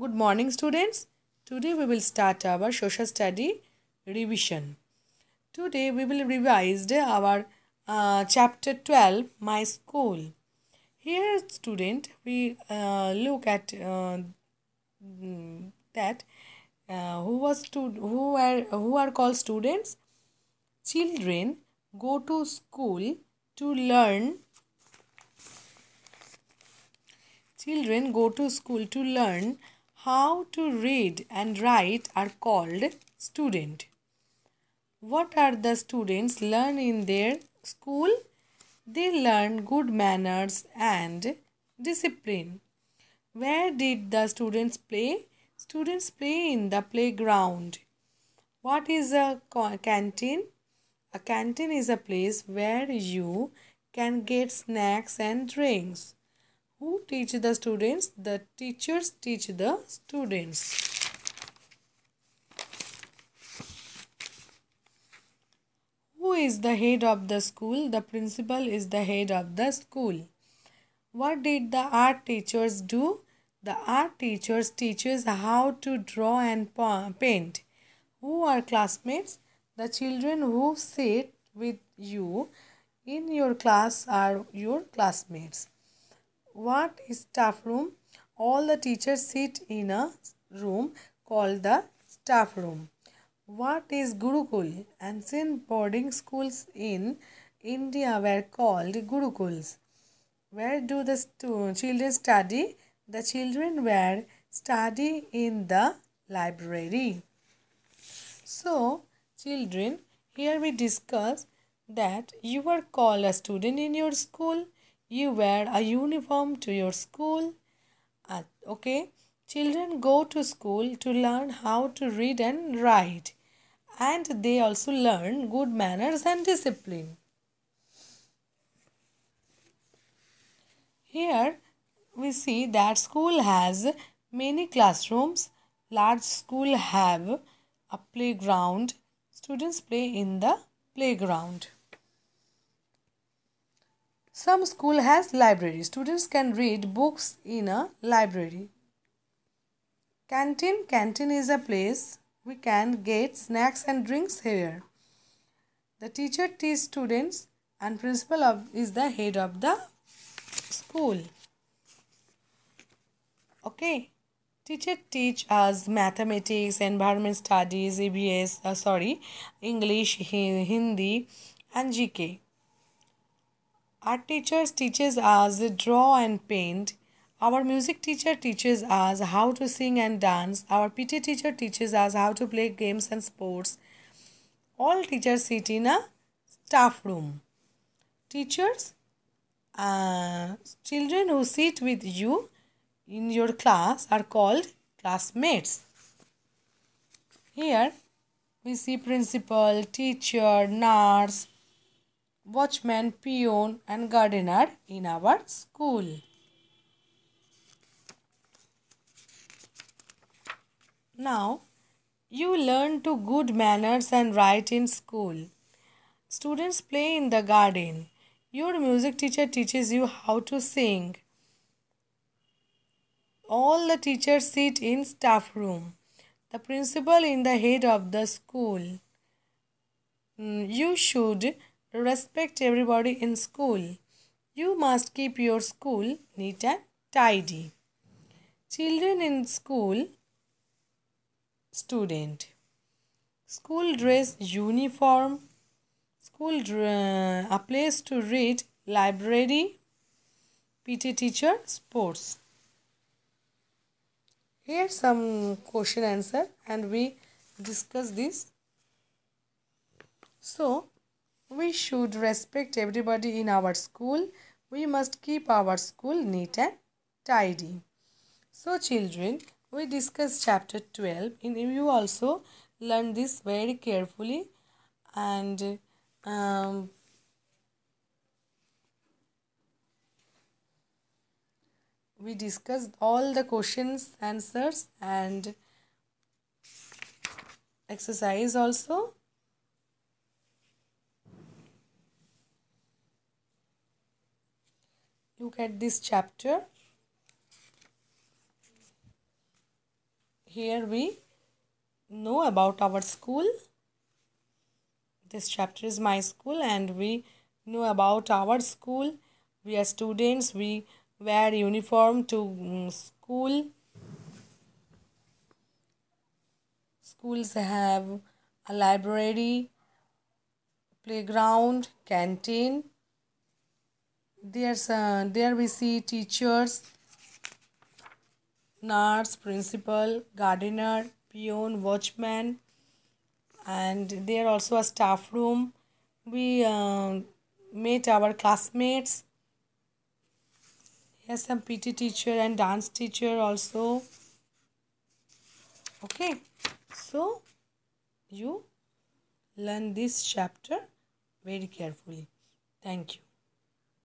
Good morning students. Today we will start our social study revision. Today we will revise our uh, chapter 12 my school. Here student we uh, look at uh, that uh, who was to who are who are called students children go to school to learn children go to school to learn how to read and write are called student. What are the students learn in their school? They learn good manners and discipline. Where did the students play? Students play in the playground. What is a canteen? A canteen is a place where you can get snacks and drinks who teach the students the teachers teach the students who is the head of the school the principal is the head of the school what did the art teachers do the art teachers teaches how to draw and paint who are classmates the children who sit with you in your class are your classmates what is staff room? All the teachers sit in a room called the staff room. What is Gurukul? Ancient boarding schools in India were called Gurukuls. Where do the children study? The children were study in the library. So, children, here we discuss that you are called a student in your school you wear a uniform to your school. Uh, okay. Children go to school to learn how to read and write. And they also learn good manners and discipline. Here we see that school has many classrooms. Large school have a playground. Students play in the playground. Some school has library. Students can read books in a library. Canteen. Canteen is a place we can get snacks and drinks here. The teacher teaches students and principal of, is the head of the school. Okay. Teacher teach us mathematics, environment studies, EBS, uh, sorry, English, Hindi and GK. Our teachers teaches us draw and paint. Our music teacher teaches us how to sing and dance. Our PT teacher teaches us how to play games and sports. All teachers sit in a staff room. Teachers, uh, children who sit with you in your class are called classmates. Here we see principal, teacher, nurse, watchman, peon and gardener in our school. Now, you learn to good manners and write in school. Students play in the garden. Your music teacher teaches you how to sing. All the teachers sit in staff room. The principal in the head of the school. Mm, you should respect everybody in school. You must keep your school neat and tidy. Children in school, student. School dress uniform. School dr- uh, a place to read, library. PT teacher, sports. Here some question answer and we discuss this. So, we should respect everybody in our school. We must keep our school neat and tidy. So children, we discussed chapter 12 and you also learn this very carefully and um, we discussed all the questions answers and exercise also look at this chapter here we know about our school this chapter is my school and we know about our school we are students we wear uniform to mm, school schools have a library playground canteen there's uh, there we see teachers nurse principal gardener peon watchman and there also a staff room we uh, um, met our classmates Yes, some pt teacher and dance teacher also okay so you learn this chapter very carefully thank you